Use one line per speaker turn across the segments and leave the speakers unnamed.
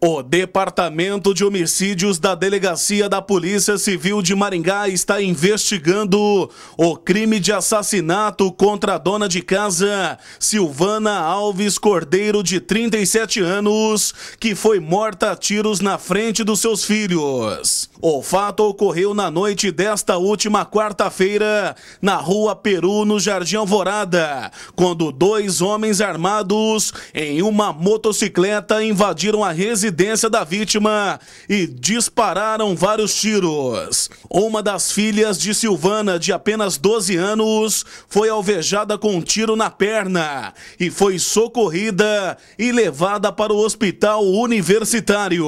O Departamento de Homicídios da Delegacia da Polícia Civil de Maringá está investigando o crime de assassinato contra a dona de casa, Silvana Alves Cordeiro, de 37 anos, que foi morta a tiros na frente dos seus filhos. O fato ocorreu na noite desta última quarta-feira, na rua Peru, no Jardim Alvorada, quando dois homens armados em uma motocicleta invadiram a residência residência da vítima e dispararam vários tiros. Uma das filhas de Silvana, de apenas 12 anos, foi alvejada com um tiro na perna e foi socorrida e levada para o hospital universitário.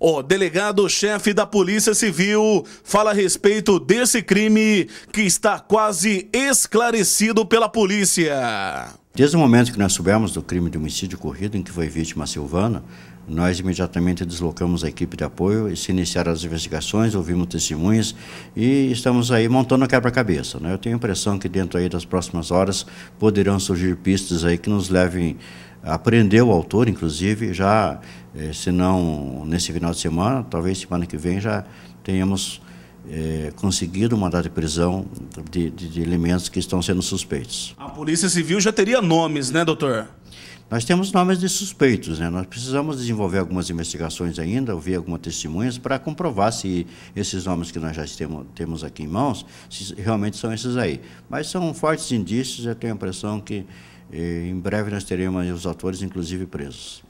O delegado-chefe da Polícia Civil fala a respeito desse crime que está quase esclarecido pela polícia.
Desde o momento que nós soubemos do crime de homicídio corrido em que foi vítima a Silvana, nós imediatamente deslocamos a equipe de apoio e se iniciaram as investigações, ouvimos testemunhas e estamos aí montando a quebra-cabeça. Né? Eu tenho a impressão que dentro aí das próximas horas poderão surgir pistas aí que nos levem Aprendeu o autor, inclusive, já, eh, se não nesse final de semana, talvez semana que vem já tenhamos é, conseguido uma data de prisão de, de, de, elementos que estão sendo suspeitos.
A Polícia Civil já teria nomes, né, doutor?
Nós temos nomes de suspeitos, né? Nós precisamos desenvolver algumas investigações ainda, ouvir algumas testemunhas para comprovar se esses nomes que nós já temos, temos aqui em mãos realmente são esses aí. Mas são fortes indícios, eu tenho a impressão que e em breve nós teremos os atores, inclusive, presos.